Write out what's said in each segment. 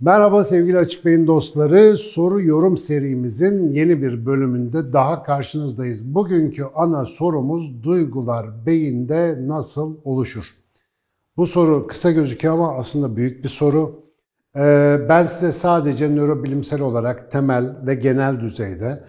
Merhaba sevgili Açık Bey'in dostları. Soru yorum serimizin yeni bir bölümünde daha karşınızdayız. Bugünkü ana sorumuz duygular beyinde nasıl oluşur? Bu soru kısa gözüküyor ama aslında büyük bir soru. Ee, ben size sadece nörobilimsel olarak temel ve genel düzeyde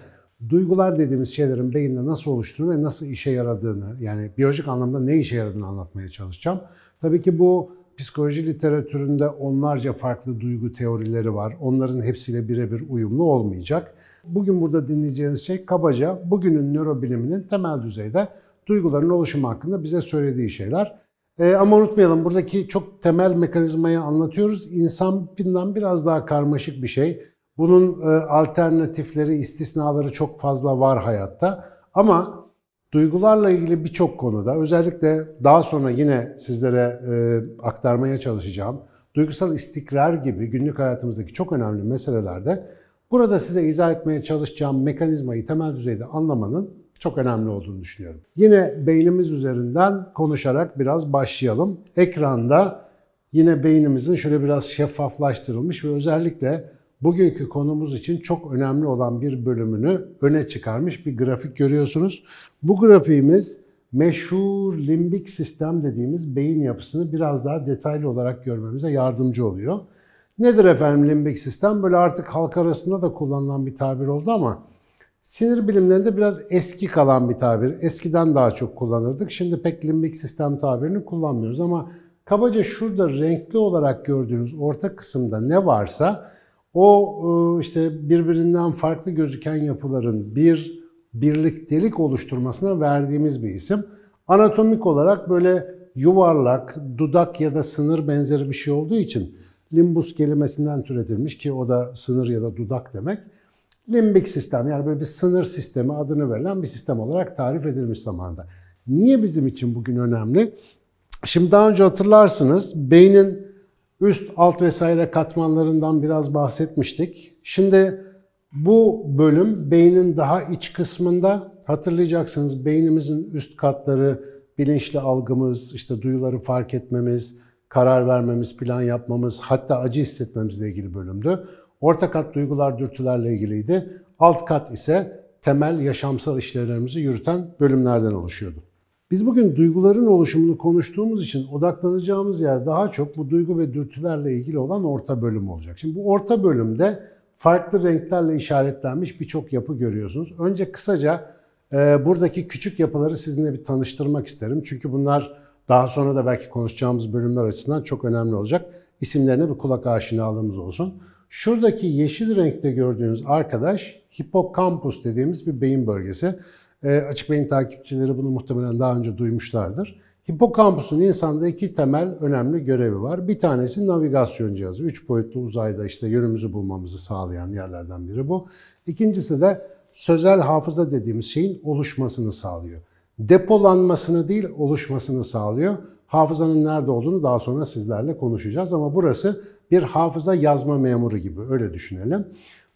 duygular dediğimiz şeylerin beyinde nasıl oluştuğunu ve nasıl işe yaradığını, yani biyolojik anlamda ne işe yaradığını anlatmaya çalışacağım. Tabii ki bu psikoloji literatüründe onlarca farklı duygu teorileri var. Onların hepsiyle birebir uyumlu olmayacak. Bugün burada dinleyeceğiniz şey kabaca bugünün nörobiliminin temel düzeyde duyguların oluşumu hakkında bize söylediği şeyler. Ee, ama unutmayalım buradaki çok temel mekanizmayı anlatıyoruz. İnsan binden biraz daha karmaşık bir şey. Bunun e, alternatifleri, istisnaları çok fazla var hayatta. Ama duygularla ilgili birçok konuda, özellikle daha sonra yine sizlere e, aktarmaya çalışacağım, duygusal istikrar gibi günlük hayatımızdaki çok önemli meselelerde burada size izah etmeye çalışacağım mekanizmayı temel düzeyde anlamanın çok önemli olduğunu düşünüyorum. Yine beynimiz üzerinden konuşarak biraz başlayalım. Ekranda yine beynimizin şöyle biraz şeffaflaştırılmış ve özellikle bugünkü konumuz için çok önemli olan bir bölümünü öne çıkarmış bir grafik görüyorsunuz. Bu grafiğimiz meşhur limbik sistem dediğimiz beyin yapısını biraz daha detaylı olarak görmemize yardımcı oluyor. Nedir efendim limbik sistem? Böyle artık halk arasında da kullanılan bir tabir oldu ama sinir bilimlerinde biraz eski kalan bir tabir. Eskiden daha çok kullanırdık. Şimdi pek limbik sistem tabirini kullanmıyoruz ama kabaca şurada renkli olarak gördüğünüz orta kısımda ne varsa o e, işte birbirinden farklı gözüken yapıların bir birliktelik oluşturmasına verdiğimiz bir isim. Anatomik olarak böyle yuvarlak, dudak ya da sınır benzeri bir şey olduğu için limbus kelimesinden türetilmiş ki o da sınır ya da dudak demek. Limbik sistem yani böyle bir sınır sistemi adını verilen bir sistem olarak tarif edilmiş zamanda. Niye bizim için bugün önemli? Şimdi daha önce hatırlarsınız beynin üst, alt vesaire katmanlarından biraz bahsetmiştik. Şimdi bu bölüm beynin daha iç kısmında hatırlayacaksınız beynimizin üst katları bilinçli algımız, işte duyuları fark etmemiz, karar vermemiz, plan yapmamız, hatta acı hissetmemizle ilgili bölümdü. Orta kat duygular, dürtülerle ilgiliydi. Alt kat ise temel yaşamsal işlevlerimizi yürüten bölümlerden oluşuyordu. Biz bugün duyguların oluşumunu konuştuğumuz için odaklanacağımız yer daha çok bu duygu ve dürtülerle ilgili olan orta bölüm olacak. Şimdi bu orta bölümde farklı renklerle işaretlenmiş birçok yapı görüyorsunuz. Önce kısaca e, buradaki küçük yapıları sizinle bir tanıştırmak isterim. Çünkü bunlar daha sonra da belki konuşacağımız bölümler açısından çok önemli olacak. İsimlerine bir kulak aşinalığımız olsun. Şuradaki yeşil renkte gördüğünüz arkadaş hipokampus dediğimiz bir beyin bölgesi. E, açık beyin takipçileri bunu muhtemelen daha önce duymuşlardır. Hipokampusun insanda iki temel önemli görevi var. Bir tanesi navigasyon cihazı. Üç boyutlu uzayda işte yönümüzü bulmamızı sağlayan yerlerden biri bu. İkincisi de sözel hafıza dediğimiz şeyin oluşmasını sağlıyor. Depolanmasını değil, oluşmasını sağlıyor. Hafızanın nerede olduğunu daha sonra sizlerle konuşacağız ama burası bir hafıza yazma memuru gibi öyle düşünelim.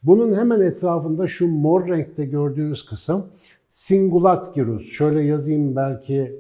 Bunun hemen etrafında şu mor renkte gördüğünüz kısım Singulat girus. Şöyle yazayım belki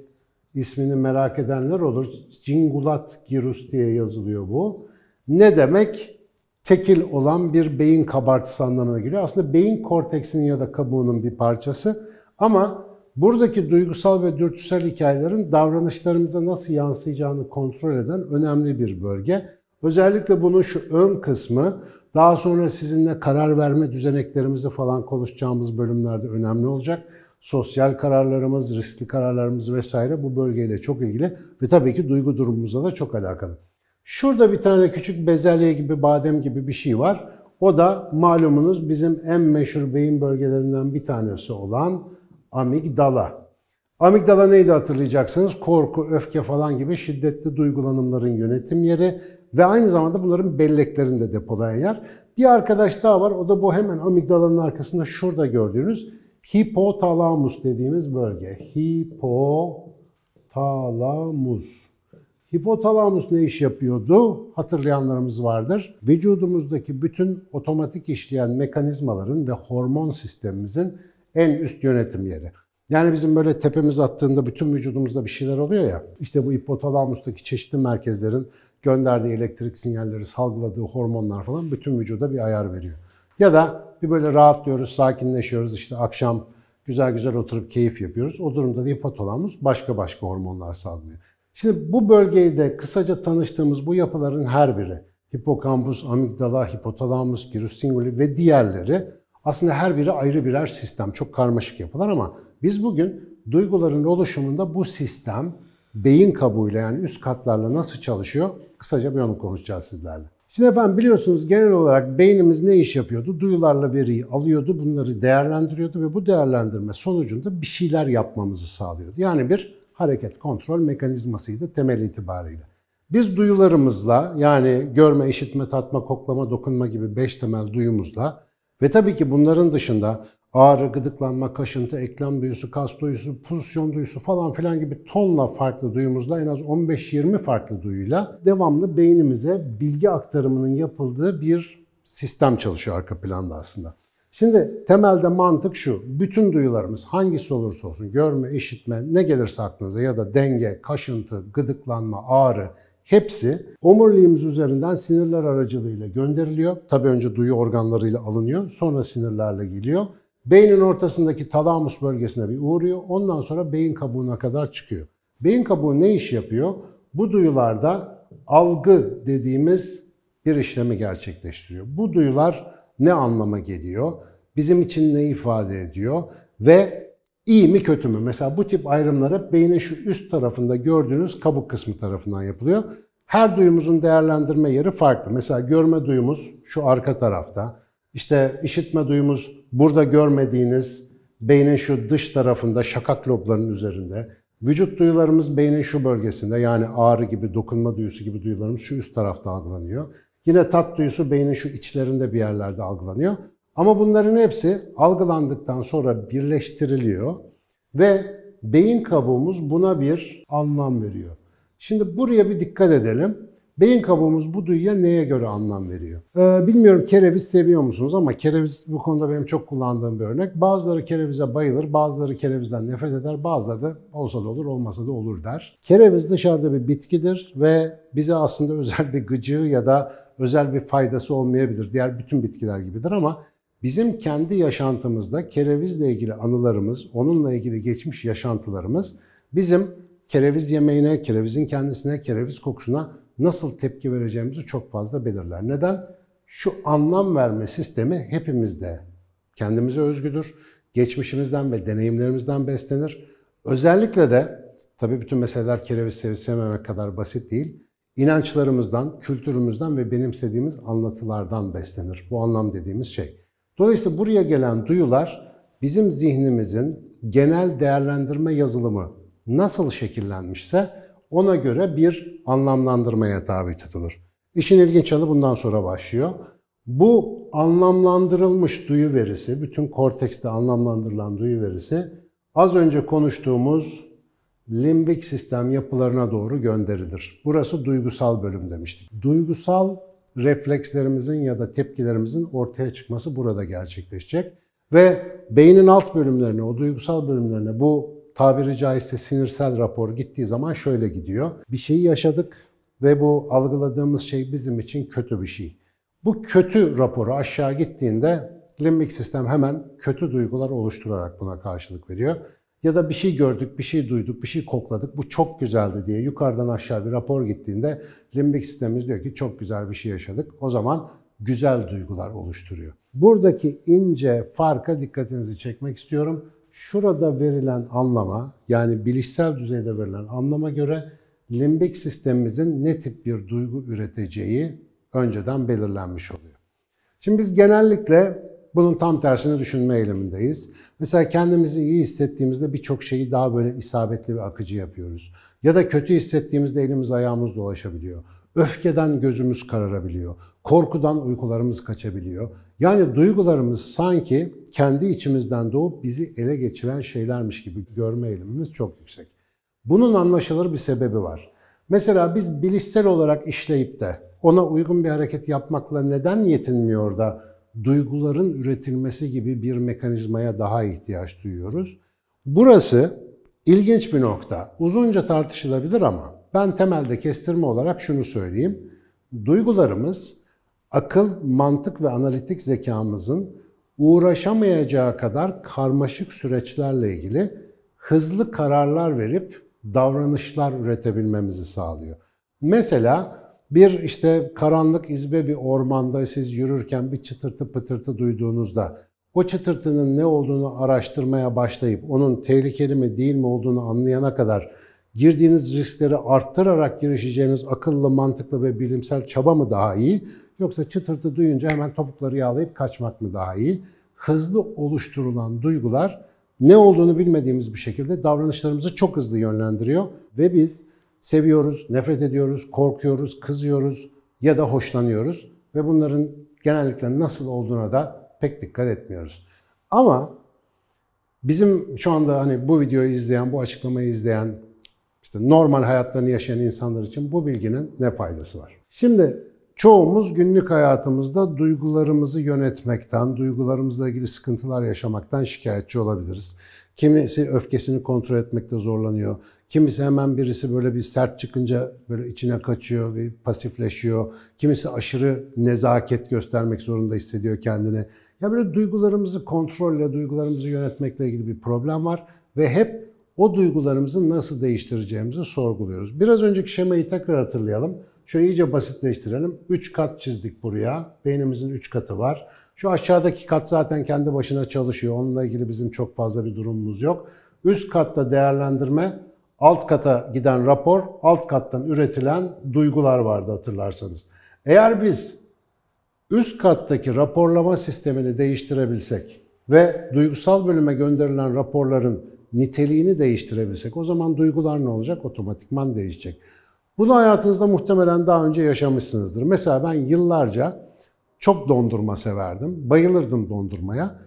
ismini merak edenler olur. Singulat girus diye yazılıyor bu. Ne demek? Tekil olan bir beyin kabartısı anlamına geliyor. Aslında beyin korteksinin ya da kabuğunun bir parçası. Ama buradaki duygusal ve dürtüsel hikayelerin davranışlarımıza nasıl yansıyacağını kontrol eden önemli bir bölge. Özellikle bunun şu ön kısmı daha sonra sizinle karar verme düzeneklerimizi falan konuşacağımız bölümlerde önemli olacak sosyal kararlarımız, riskli kararlarımız vesaire bu bölgeyle çok ilgili ve tabii ki duygu durumumuzla da çok alakalı. Şurada bir tane küçük bezelye gibi, badem gibi bir şey var. O da malumunuz bizim en meşhur beyin bölgelerinden bir tanesi olan amigdala. Amigdala neydi hatırlayacaksınız? Korku, öfke falan gibi şiddetli duygulanımların yönetim yeri ve aynı zamanda bunların belleklerinde depolayan yer. Bir arkadaş daha var. O da bu hemen amigdalanın arkasında şurada gördüğünüz Hipotalamus dediğimiz bölge. Hipotalamus. Hipotalamus ne iş yapıyordu? Hatırlayanlarımız vardır. Vücudumuzdaki bütün otomatik işleyen mekanizmaların ve hormon sistemimizin en üst yönetim yeri. Yani bizim böyle tepemiz attığında bütün vücudumuzda bir şeyler oluyor ya. İşte bu hipotalamustaki çeşitli merkezlerin gönderdiği elektrik sinyalleri salgıladığı hormonlar falan bütün vücuda bir ayar veriyor. Ya da bir böyle rahatlıyoruz, sakinleşiyoruz. işte akşam güzel güzel oturup keyif yapıyoruz. O durumda da hipotalamus başka başka hormonlar salmıyor. Şimdi bu bölgeyi de kısaca tanıştığımız bu yapıların her biri hipokampus, amigdala, hipotalamus, girustinguli ve diğerleri aslında her biri ayrı birer sistem. Çok karmaşık yapılar ama biz bugün duyguların oluşumunda bu sistem beyin kabuğuyla yani üst katlarla nasıl çalışıyor kısaca bir onu konuşacağız sizlerle. Şimdi efendim biliyorsunuz genel olarak beynimiz ne iş yapıyordu? Duyularla veriyi alıyordu, bunları değerlendiriyordu ve bu değerlendirme sonucunda bir şeyler yapmamızı sağlıyordu. Yani bir hareket kontrol mekanizmasıydı temel itibariyle. Biz duyularımızla yani görme, işitme, tatma, koklama, dokunma gibi beş temel duyumuzla ve tabii ki bunların dışında ağrı, gıdıklanma, kaşıntı, eklem duyusu, kas duyusu, pozisyon duyusu falan filan gibi tonla farklı duyumuzla en az 15-20 farklı duyuyla devamlı beynimize bilgi aktarımının yapıldığı bir sistem çalışıyor arka planda aslında. Şimdi temelde mantık şu, bütün duyularımız hangisi olursa olsun, görme, işitme, ne gelirse aklınıza ya da denge, kaşıntı, gıdıklanma, ağrı, Hepsi omuriliğimiz üzerinden sinirler aracılığıyla gönderiliyor. Tabii önce duyu organlarıyla alınıyor, sonra sinirlerle geliyor Beynin ortasındaki talamus bölgesine bir uğruyor. Ondan sonra beyin kabuğuna kadar çıkıyor. Beyin kabuğu ne iş yapıyor? Bu duyularda algı dediğimiz bir işlemi gerçekleştiriyor. Bu duyular ne anlama geliyor? Bizim için ne ifade ediyor? Ve iyi mi kötü mü? Mesela bu tip ayrımları beynin şu üst tarafında gördüğünüz kabuk kısmı tarafından yapılıyor. Her duyumuzun değerlendirme yeri farklı. Mesela görme duyumuz şu arka tarafta, işte işitme duyumuz burada görmediğiniz beynin şu dış tarafında şakak loblarının üzerinde. Vücut duyularımız beynin şu bölgesinde yani ağrı gibi, dokunma duyusu gibi duyularımız şu üst tarafta algılanıyor. Yine tat duyusu beynin şu içlerinde bir yerlerde algılanıyor. Ama bunların hepsi algılandıktan sonra birleştiriliyor ve beyin kabuğumuz buna bir anlam veriyor. Şimdi buraya bir dikkat edelim. Beyin kabuğumuz bu duyuya neye göre anlam veriyor? Ee, bilmiyorum kereviz seviyor musunuz ama kereviz bu konuda benim çok kullandığım bir örnek. Bazıları kerevize bayılır, bazıları kerevizden nefret eder, bazıları da olsa da olur, olmasa da olur der. Kereviz dışarıda bir bitkidir ve bize aslında özel bir gıcığı ya da özel bir faydası olmayabilir. Diğer bütün bitkiler gibidir ama bizim kendi yaşantımızda kerevizle ilgili anılarımız, onunla ilgili geçmiş yaşantılarımız bizim kereviz yemeğine, kerevizin kendisine, kereviz kokusuna nasıl tepki vereceğimizi çok fazla belirler. Neden? Şu anlam verme sistemi hepimizde kendimize özgüdür. Geçmişimizden ve deneyimlerimizden beslenir. Özellikle de tabii bütün meseleler kereviz sevmemek kadar basit değil. İnançlarımızdan, kültürümüzden ve benimsediğimiz anlatılardan beslenir. Bu anlam dediğimiz şey. Dolayısıyla buraya gelen duyular bizim zihnimizin genel değerlendirme yazılımı nasıl şekillenmişse ona göre bir anlamlandırmaya tabi tutulur. İşin ilginç yanı bundan sonra başlıyor. Bu anlamlandırılmış duyu verisi, bütün kortekste anlamlandırılan duyu verisi az önce konuştuğumuz limbik sistem yapılarına doğru gönderilir. Burası duygusal bölüm demiştik. Duygusal reflekslerimizin ya da tepkilerimizin ortaya çıkması burada gerçekleşecek. Ve beynin alt bölümlerine, o duygusal bölümlerine bu tabiri caizse sinirsel rapor gittiği zaman şöyle gidiyor. Bir şeyi yaşadık ve bu algıladığımız şey bizim için kötü bir şey. Bu kötü raporu aşağı gittiğinde limbik sistem hemen kötü duygular oluşturarak buna karşılık veriyor. Ya da bir şey gördük, bir şey duyduk, bir şey kokladık, bu çok güzeldi diye yukarıdan aşağı bir rapor gittiğinde limbik sistemimiz diyor ki çok güzel bir şey yaşadık. O zaman güzel duygular oluşturuyor. Buradaki ince farka dikkatinizi çekmek istiyorum şurada verilen anlama yani bilişsel düzeyde verilen anlama göre limbik sistemimizin ne tip bir duygu üreteceği önceden belirlenmiş oluyor. Şimdi biz genellikle bunun tam tersini düşünme eğilimindeyiz. Mesela kendimizi iyi hissettiğimizde birçok şeyi daha böyle isabetli ve akıcı yapıyoruz. Ya da kötü hissettiğimizde elimiz ayağımız dolaşabiliyor. Öfkeden gözümüz kararabiliyor. Korkudan uykularımız kaçabiliyor. Yani duygularımız sanki kendi içimizden doğup bizi ele geçiren şeylermiş gibi görme eğilimimiz çok yüksek. Bunun anlaşılır bir sebebi var. Mesela biz bilişsel olarak işleyip de ona uygun bir hareket yapmakla neden yetinmiyor da duyguların üretilmesi gibi bir mekanizmaya daha ihtiyaç duyuyoruz. Burası ilginç bir nokta. Uzunca tartışılabilir ama ben temelde kestirme olarak şunu söyleyeyim. Duygularımız akıl, mantık ve analitik zekamızın uğraşamayacağı kadar karmaşık süreçlerle ilgili hızlı kararlar verip davranışlar üretebilmemizi sağlıyor. Mesela bir işte karanlık izbe bir ormanda siz yürürken bir çıtırtı pıtırtı duyduğunuzda o çıtırtının ne olduğunu araştırmaya başlayıp onun tehlikeli mi değil mi olduğunu anlayana kadar girdiğiniz riskleri arttırarak girişeceğiniz akıllı, mantıklı ve bilimsel çaba mı daha iyi Yoksa çıtırtı duyunca hemen topukları yağlayıp kaçmak mı daha iyi? Hızlı oluşturulan duygular ne olduğunu bilmediğimiz bir şekilde davranışlarımızı çok hızlı yönlendiriyor ve biz seviyoruz, nefret ediyoruz, korkuyoruz, kızıyoruz ya da hoşlanıyoruz ve bunların genellikle nasıl olduğuna da pek dikkat etmiyoruz. Ama bizim şu anda hani bu videoyu izleyen, bu açıklamayı izleyen işte normal hayatlarını yaşayan insanlar için bu bilginin ne faydası var? Şimdi çoğumuz günlük hayatımızda duygularımızı yönetmekten, duygularımızla ilgili sıkıntılar yaşamaktan şikayetçi olabiliriz. Kimisi öfkesini kontrol etmekte zorlanıyor. Kimisi hemen birisi böyle bir sert çıkınca böyle içine kaçıyor, bir pasifleşiyor. Kimisi aşırı nezaket göstermek zorunda hissediyor kendini. Ya böyle duygularımızı kontrolle, duygularımızı yönetmekle ilgili bir problem var ve hep o duygularımızı nasıl değiştireceğimizi sorguluyoruz. Biraz önceki şemayı tekrar hatırlayalım. Şöyle iyice basitleştirelim. 3 kat çizdik buraya. Beynimizin 3 katı var. Şu aşağıdaki kat zaten kendi başına çalışıyor. Onunla ilgili bizim çok fazla bir durumumuz yok. Üst katta değerlendirme, alt kata giden rapor, alt kattan üretilen duygular vardı hatırlarsanız. Eğer biz üst kattaki raporlama sistemini değiştirebilsek ve duygusal bölüme gönderilen raporların niteliğini değiştirebilsek o zaman duygular ne olacak? Otomatikman değişecek. Bunu hayatınızda muhtemelen daha önce yaşamışsınızdır. Mesela ben yıllarca çok dondurma severdim. Bayılırdım dondurmaya.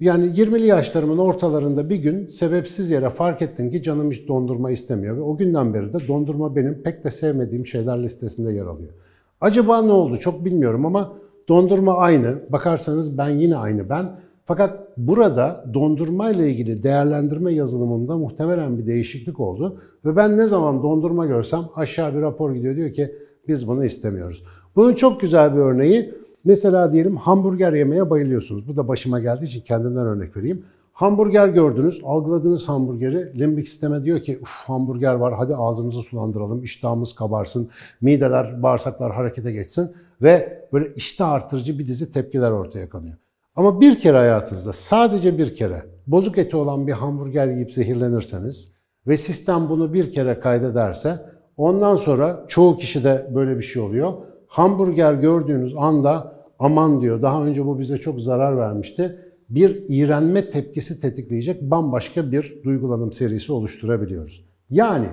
Yani 20'li yaşlarımın ortalarında bir gün sebepsiz yere fark ettim ki canım hiç dondurma istemiyor ve o günden beri de dondurma benim pek de sevmediğim şeyler listesinde yer alıyor. Acaba ne oldu çok bilmiyorum ama dondurma aynı. Bakarsanız ben yine aynı ben fakat burada dondurma ile ilgili değerlendirme yazılımında muhtemelen bir değişiklik oldu. Ve ben ne zaman dondurma görsem aşağı bir rapor gidiyor diyor ki biz bunu istemiyoruz. Bunun çok güzel bir örneği mesela diyelim hamburger yemeye bayılıyorsunuz. Bu da başıma geldiği için kendimden örnek vereyim. Hamburger gördünüz, algıladığınız hamburgeri limbik sisteme diyor ki Uf, hamburger var hadi ağzımızı sulandıralım, iştahımız kabarsın, mideler, bağırsaklar harekete geçsin ve böyle iştah artırıcı bir dizi tepkiler ortaya konuyor. Ama bir kere hayatınızda, sadece bir kere bozuk eti olan bir hamburger yiyip zehirlenirseniz ve sistem bunu bir kere kaydederse ondan sonra çoğu kişi de böyle bir şey oluyor. Hamburger gördüğünüz anda aman diyor daha önce bu bize çok zarar vermişti. Bir iğrenme tepkisi tetikleyecek bambaşka bir duygulanım serisi oluşturabiliyoruz. Yani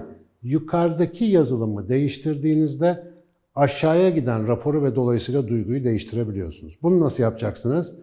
yukarıdaki yazılımı değiştirdiğinizde aşağıya giden raporu ve dolayısıyla duyguyu değiştirebiliyorsunuz. Bunu nasıl yapacaksınız?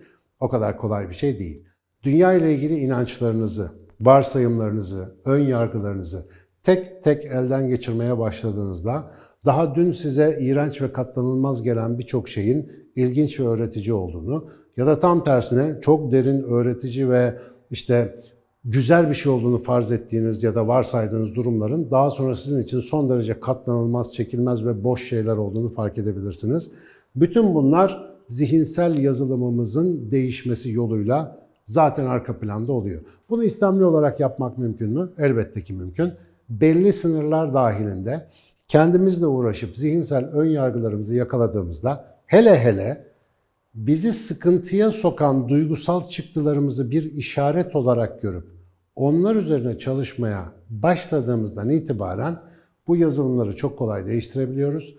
O kadar kolay bir şey değil. Dünya ile ilgili inançlarınızı, varsayımlarınızı, ön yargılarınızı tek tek elden geçirmeye başladığınızda daha dün size iğrenç ve katlanılmaz gelen birçok şeyin ilginç ve öğretici olduğunu ya da tam tersine çok derin öğretici ve işte güzel bir şey olduğunu farz ettiğiniz ya da varsaydığınız durumların daha sonra sizin için son derece katlanılmaz, çekilmez ve boş şeyler olduğunu fark edebilirsiniz. Bütün bunlar zihinsel yazılımımızın değişmesi yoluyla zaten arka planda oluyor. Bunu istemli olarak yapmak mümkün mü? Elbette ki mümkün. Belli sınırlar dahilinde kendimizle uğraşıp zihinsel ön yargılarımızı yakaladığımızda hele hele bizi sıkıntıya sokan duygusal çıktılarımızı bir işaret olarak görüp onlar üzerine çalışmaya başladığımızdan itibaren bu yazılımları çok kolay değiştirebiliyoruz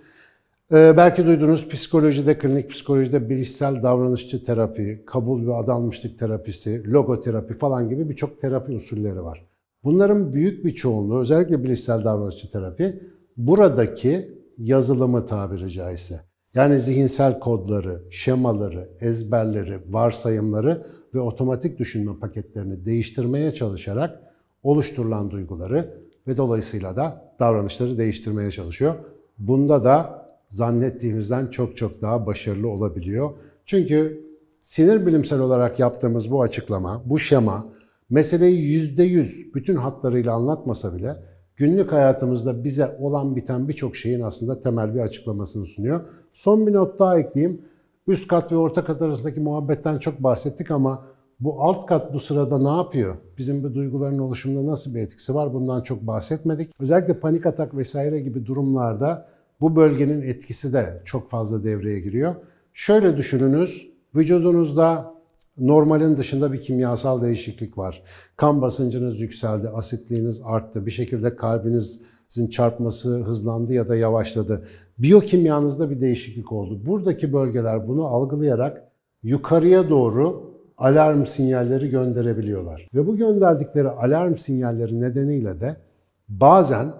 ee, belki duydunuz psikolojide, klinik psikolojide bilişsel davranışçı terapi, kabul ve adanmışlık terapisi, logoterapi falan gibi birçok terapi usulleri var. Bunların büyük bir çoğunluğu, özellikle bilişsel davranışçı terapi, buradaki yazılımı tabiri caizse. Yani zihinsel kodları, şemaları, ezberleri, varsayımları ve otomatik düşünme paketlerini değiştirmeye çalışarak oluşturulan duyguları ve dolayısıyla da davranışları değiştirmeye çalışıyor. Bunda da zannettiğimizden çok çok daha başarılı olabiliyor. Çünkü sinir bilimsel olarak yaptığımız bu açıklama, bu şema meseleyi yüzde yüz bütün hatlarıyla anlatmasa bile günlük hayatımızda bize olan biten birçok şeyin aslında temel bir açıklamasını sunuyor. Son bir not daha ekleyeyim. Üst kat ve orta kat arasındaki muhabbetten çok bahsettik ama bu alt kat bu sırada ne yapıyor? Bizim bu duyguların oluşumunda nasıl bir etkisi var? Bundan çok bahsetmedik. Özellikle panik atak vesaire gibi durumlarda bu bölgenin etkisi de çok fazla devreye giriyor. Şöyle düşününüz, vücudunuzda normalin dışında bir kimyasal değişiklik var. Kan basıncınız yükseldi, asitliğiniz arttı, bir şekilde kalbinizin çarpması hızlandı ya da yavaşladı. Biyokimyanızda bir değişiklik oldu. Buradaki bölgeler bunu algılayarak yukarıya doğru alarm sinyalleri gönderebiliyorlar. Ve bu gönderdikleri alarm sinyalleri nedeniyle de bazen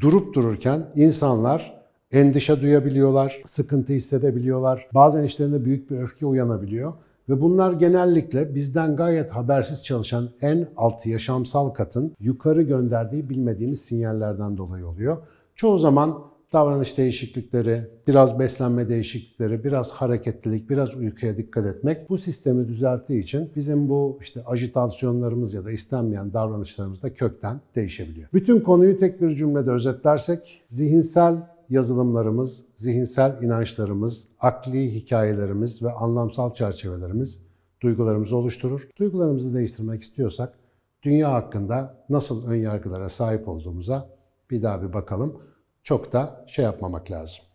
durup dururken insanlar endişe duyabiliyorlar, sıkıntı hissedebiliyorlar. Bazen işlerinde büyük bir öfke uyanabiliyor. Ve bunlar genellikle bizden gayet habersiz çalışan en alt yaşamsal katın yukarı gönderdiği bilmediğimiz sinyallerden dolayı oluyor. Çoğu zaman davranış değişiklikleri, biraz beslenme değişiklikleri, biraz hareketlilik, biraz uykuya dikkat etmek bu sistemi düzelttiği için bizim bu işte ajitasyonlarımız ya da istenmeyen davranışlarımız da kökten değişebiliyor. Bütün konuyu tek bir cümlede özetlersek zihinsel yazılımlarımız, zihinsel inançlarımız, akli hikayelerimiz ve anlamsal çerçevelerimiz duygularımızı oluşturur. Duygularımızı değiştirmek istiyorsak dünya hakkında nasıl önyargılara sahip olduğumuza bir daha bir bakalım. Çok da şey yapmamak lazım.